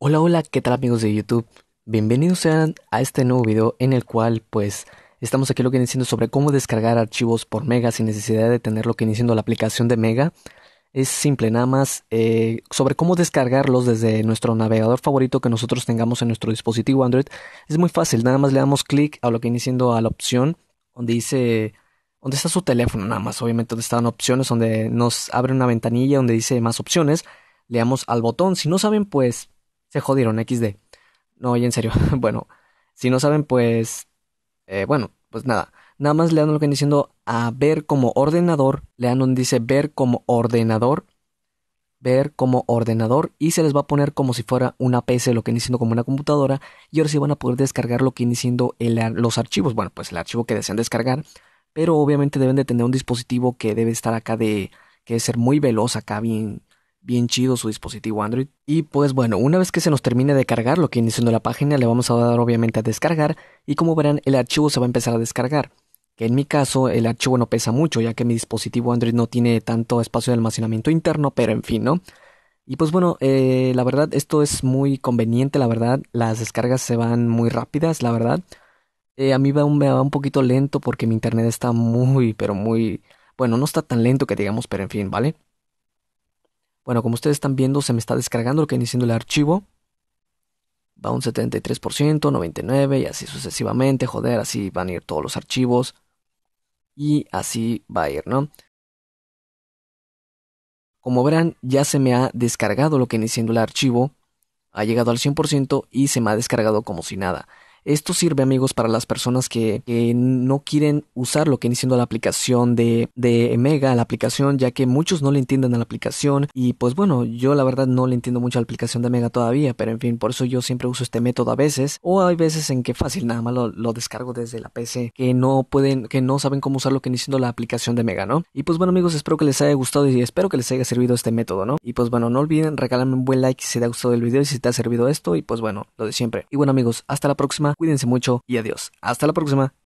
Hola, hola, ¿qué tal amigos de YouTube? Bienvenidos sean a este nuevo video en el cual pues estamos aquí lo que diciendo sobre cómo descargar archivos por Mega sin necesidad de tener lo que diciendo la aplicación de Mega es simple, nada más eh, sobre cómo descargarlos desde nuestro navegador favorito que nosotros tengamos en nuestro dispositivo Android. Es muy fácil, nada más le damos clic a lo que viene siendo a la opción donde dice, donde está su teléfono, nada más, obviamente donde están opciones, donde nos abre una ventanilla donde dice más opciones, le damos al botón, si no saben pues se jodieron XD. No, y en serio, bueno, si no saben pues, eh, bueno, pues nada, nada más le dan lo que diciendo a ver como ordenador, le dan donde dice ver como ordenador, ver como ordenador y se les va a poner como si fuera una PC, lo que viene diciendo como una computadora y ahora sí van a poder descargar lo que viene diciendo los archivos, bueno pues el archivo que desean descargar, pero obviamente deben de tener un dispositivo que debe estar acá de, que debe ser muy veloz acá bien, bien chido su dispositivo Android. Y pues bueno, una vez que se nos termine de cargar lo que iniciando la página, le vamos a dar obviamente a descargar y como verán el archivo se va a empezar a descargar. Que en mi caso el archivo no pesa mucho ya que mi dispositivo Android no tiene tanto espacio de almacenamiento interno, pero en fin, ¿no? Y pues bueno, eh, la verdad esto es muy conveniente, la verdad las descargas se van muy rápidas, la verdad. Eh, a mí va me va un poquito lento porque mi internet está muy, pero muy... Bueno, no está tan lento que digamos, pero en fin, ¿vale? Bueno, como ustedes están viendo, se me está descargando lo que viene el archivo. Va un 73%, 99% y así sucesivamente. Joder, así van a ir todos los archivos. Y así va a ir, ¿no? Como verán, ya se me ha descargado lo que viene el archivo. Ha llegado al 100% y se me ha descargado como si nada. Esto sirve, amigos, para las personas que, no quieren usar lo que viene siendo la aplicación de, Mega, la aplicación, ya que muchos no le entienden a la aplicación. Y pues bueno, yo la verdad no le entiendo mucho a la aplicación de Mega todavía, pero en fin, por eso yo siempre uso este método a veces. O hay veces en que fácil, nada más lo, descargo desde la PC, que no pueden, que no saben cómo usar lo que viene siendo la aplicación de Mega, ¿no? Y pues bueno, amigos, espero que les haya gustado y espero que les haya servido este método, ¿no? Y pues bueno, no olviden regalarme un buen like si te ha gustado el video y si te ha servido esto. Y pues bueno, lo de siempre. Y bueno, amigos, hasta la próxima cuídense mucho y adiós. Hasta la próxima.